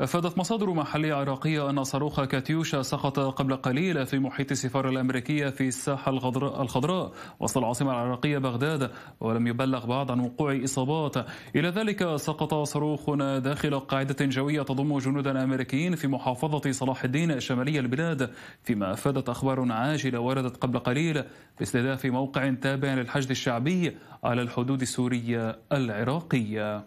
افادت مصادر محليه عراقيه ان صاروخ كاتيوشا سقط قبل قليل في محيط السفاره الامريكيه في الساحه الخضراء وسط العاصمه العراقيه بغداد ولم يبلغ بعد عن وقوع اصابات الى ذلك سقط صاروخ داخل قاعده جويه تضم جنودا امريكيين في محافظه صلاح الدين شمالي البلاد فيما افادت اخبار عاجله وردت قبل قليل باستهداف موقع تابع للحشد الشعبي على الحدود السوريه العراقيه